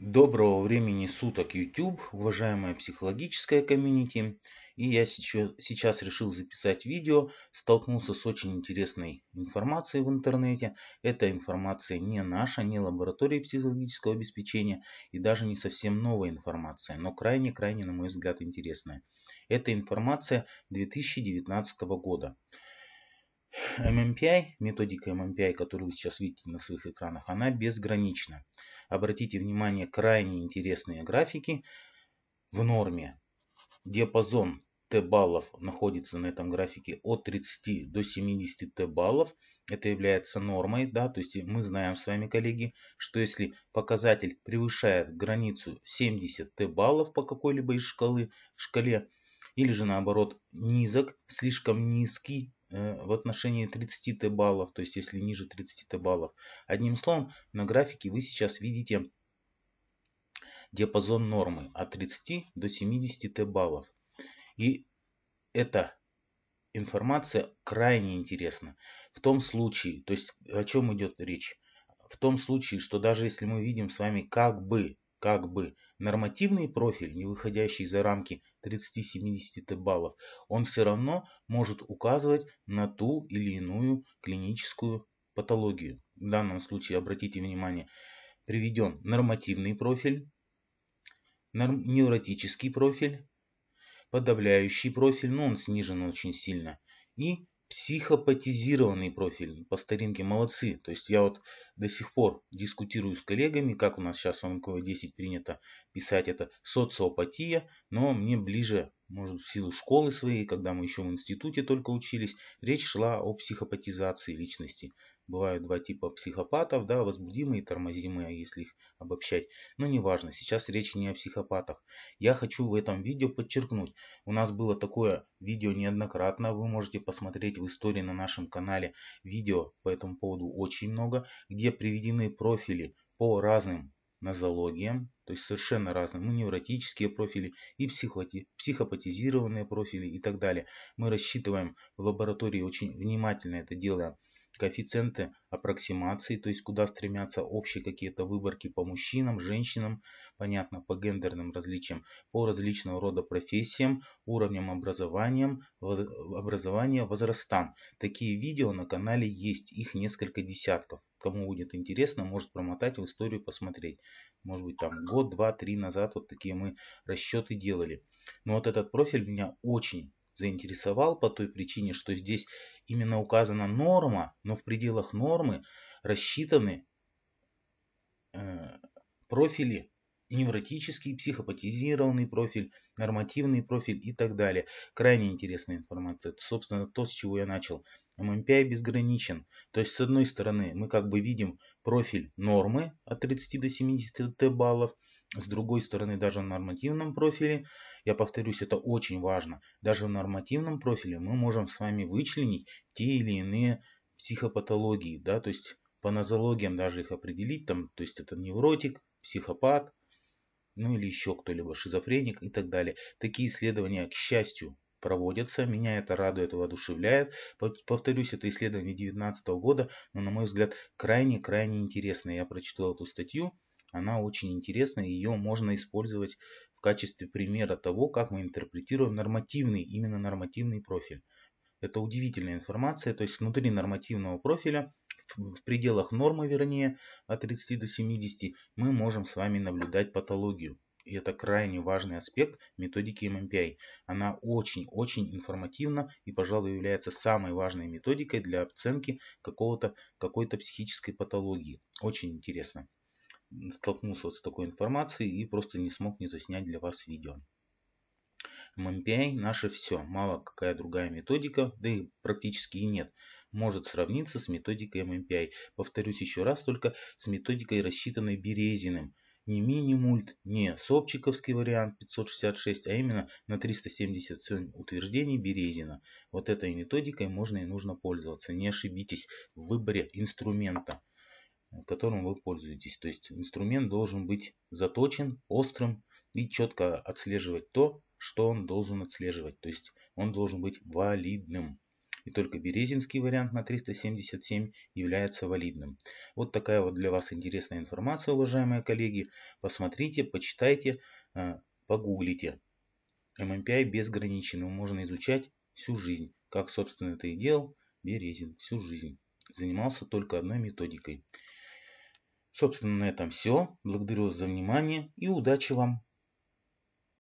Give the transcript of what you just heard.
Доброго времени суток, YouTube, уважаемая психологическая комьюнити. И я сейчас решил записать видео. Столкнулся с очень интересной информацией в интернете. Эта информация не наша, не лаборатория психологического обеспечения и даже не совсем новая информация, но крайне-крайне, на мой взгляд, интересная. Это информация 2019 года. MMPI, методика MMPI, которую вы сейчас видите на своих экранах, она безгранична. Обратите внимание, крайне интересные графики в норме. Диапазон Т баллов находится на этом графике от 30 до 70 Т баллов. Это является нормой, да, то есть мы знаем с вами, коллеги, что если показатель превышает границу 70 Т баллов по какой-либо из шкалы, шкале, или же наоборот низок, слишком низкий Э, в отношении 30 т баллов, то есть если ниже 30 т баллов. Одним словом, на графике вы сейчас видите диапазон нормы от 30 до 70 т баллов. И эта информация крайне интересна. В том случае, то есть о чем идет речь? В том случае, что даже если мы видим с вами как бы как бы нормативный профиль, не выходящий за рамки 30-70 баллов, он все равно может указывать на ту или иную клиническую патологию. В данном случае, обратите внимание, приведен нормативный профиль, невротический профиль, подавляющий профиль, но он снижен очень сильно, и психопатизированный профиль по старинке молодцы. То есть я вот до сих пор дискутирую с коллегами, как у нас сейчас в МКВ-10 принято писать это социопатия, но мне ближе, может, в силу школы своей, когда мы еще в институте только учились, речь шла о психопатизации личности бывают два типа психопатов, да, возбудимые и тормозимые, если их обобщать. Но неважно, сейчас речь не о психопатах. Я хочу в этом видео подчеркнуть, у нас было такое видео неоднократно, вы можете посмотреть в истории на нашем канале видео по этому поводу очень много, где приведены профили по разным нозологиям, то есть совершенно разные. ну, невротические профили и психопатизированные профили и так далее. Мы рассчитываем в лаборатории, очень внимательно это делаем, коэффициенты аппроксимации, то есть куда стремятся общие какие-то выборки по мужчинам, женщинам, понятно, по гендерным различиям, по различного рода профессиям, уровням образования, воз... образования, возрастам. Такие видео на канале есть, их несколько десятков. Кому будет интересно, может промотать в историю, посмотреть. Может быть там год, два, три назад вот такие мы расчеты делали. Но вот этот профиль меня очень заинтересовал по той причине, что здесь именно указана норма, но в пределах нормы рассчитаны э, профили невротический, психопатизированный профиль, нормативный профиль и так далее. Крайне интересная информация. Это, собственно, то, с чего я начал. MMPI а безграничен. То есть, с одной стороны, мы как бы видим профиль нормы от 30 до 70 баллов, с другой стороны, даже в нормативном профиле, я повторюсь, это очень важно, даже в нормативном профиле мы можем с вами вычленить те или иные психопатологии, да, то есть по нозологиям даже их определить, там, то есть это невротик, психопат, ну или еще кто-либо, шизофреник и так далее. Такие исследования, к счастью, проводятся. Меня это радует и воодушевляет. Повторюсь, это исследование 2019 года, но, на мой взгляд, крайне-крайне интересное. Я прочитал эту статью, она очень интересна, ее можно использовать в качестве примера того, как мы интерпретируем нормативный, именно нормативный профиль. Это удивительная информация, то есть внутри нормативного профиля, в пределах нормы, вернее, от 30 до 70, мы можем с вами наблюдать патологию. И это крайне важный аспект методики MMPI. Она очень-очень информативна и, пожалуй, является самой важной методикой для оценки какого-то, какой-то психической патологии. Очень интересно столкнулся вот с такой информацией и просто не смог не заснять для вас видео. MMPI наше все, мало какая другая методика, да и практически и нет, может сравниться с методикой MMPI. Повторюсь еще раз, только с методикой, рассчитанной Березиным. Не мини-мульт, не Сопчиковский вариант 566, а именно на 377 утверждений Березина. Вот этой методикой можно и нужно пользоваться. Не ошибитесь в выборе инструмента которым вы пользуетесь. То есть инструмент должен быть заточен, острым и четко отслеживать то, что он должен отслеживать. То есть он должен быть валидным. И только березинский вариант на 377 является валидным. Вот такая вот для вас интересная информация, уважаемые коллеги. Посмотрите, почитайте, э, погуглите. MMPI безграничен, его можно изучать всю жизнь. Как, собственно, это и делал Березин всю жизнь. Занимался только одной методикой. Собственно, на этом все. Благодарю вас за внимание и удачи вам!